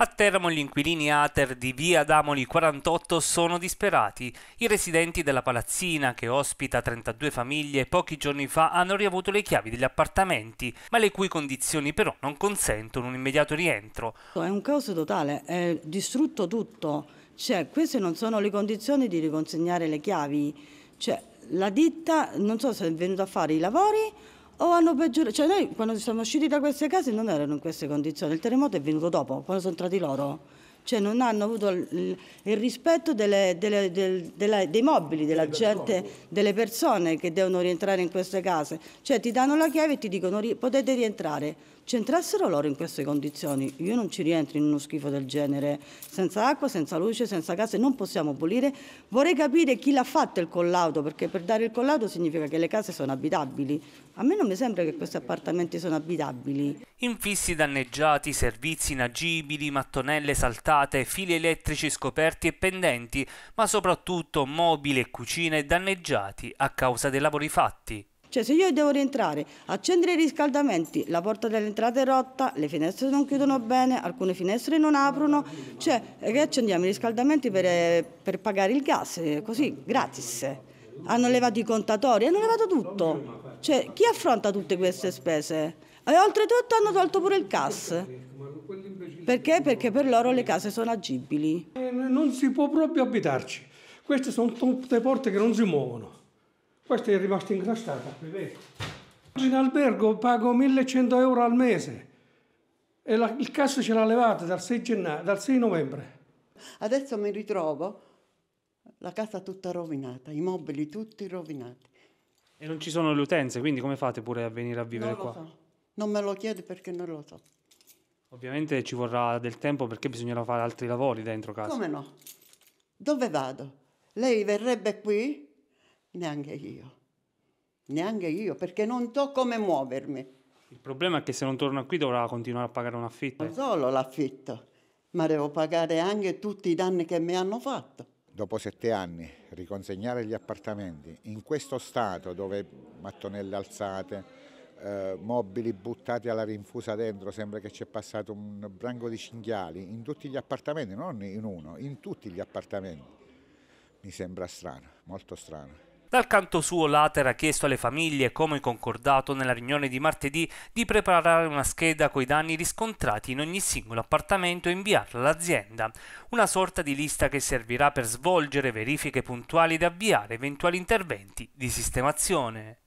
A Teramo gli inquilini Ater di via Damoli 48 sono disperati. I residenti della palazzina, che ospita 32 famiglie, pochi giorni fa hanno riavuto le chiavi degli appartamenti, ma le cui condizioni però non consentono un immediato rientro. È un caos totale, è distrutto tutto. Cioè, queste non sono le condizioni di riconsegnare le chiavi. Cioè, la ditta non so se è venuta a fare i lavori o hanno peggiorato, cioè noi quando siamo usciti da queste case non erano in queste condizioni, il terremoto è venuto dopo, quando sono entrati loro, cioè non hanno avuto il, il rispetto delle, delle, del, della, dei mobili, della gente, delle persone che devono rientrare in queste case, cioè ti danno la chiave e ti dicono potete rientrare, C'entrassero loro in queste condizioni, io non ci rientro in uno schifo del genere, senza acqua, senza luce, senza case, non possiamo pulire. Vorrei capire chi l'ha fatto il collaudo, perché per dare il collaudo significa che le case sono abitabili. A me non mi sembra che questi appartamenti sono abitabili. Infissi danneggiati, servizi inagibili, mattonelle saltate, fili elettrici scoperti e pendenti, ma soprattutto mobili e cucine danneggiati a causa dei lavori fatti. Cioè se io devo rientrare, accendere i riscaldamenti, la porta dell'entrata è rotta, le finestre non chiudono bene, alcune finestre non aprono, cioè che accendiamo i riscaldamenti per, per pagare il gas, così, gratis. Hanno levato i contatori, hanno levato tutto. Cioè chi affronta tutte queste spese? E oltretutto hanno tolto pure il gas. Perché? Perché per loro le case sono agibili. Eh, non si può proprio abitarci. Queste sono tutte porte che non si muovono. Questa è rimasta incrostata, Oggi in albergo pago 1100 euro al mese e la, il cazzo ce l'ha levata dal 6, gennaio, dal 6 novembre. Adesso mi ritrovo la casa tutta rovinata, i mobili tutti rovinati. E non ci sono le utenze, quindi come fate pure a venire a vivere non qua? So. Non me lo chiedi perché non lo so. Ovviamente ci vorrà del tempo perché bisognerà fare altri lavori dentro casa. Come no? Dove vado? Lei verrebbe qui Neanche io. Neanche io, perché non so come muovermi. Il problema è che se non torno qui dovrà continuare a pagare un affitto. Non solo l'affitto, ma devo pagare anche tutti i danni che mi hanno fatto. Dopo sette anni, riconsegnare gli appartamenti in questo stato dove mattonelle alzate, eh, mobili buttati alla rinfusa dentro, sembra che c'è passato un branco di cinghiali in tutti gli appartamenti, non in uno, in tutti gli appartamenti. Mi sembra strano, molto strano. Dal canto suo Later ha chiesto alle famiglie, come concordato nella riunione di martedì, di preparare una scheda coi danni riscontrati in ogni singolo appartamento e inviarla all'azienda, una sorta di lista che servirà per svolgere verifiche puntuali ed avviare eventuali interventi di sistemazione.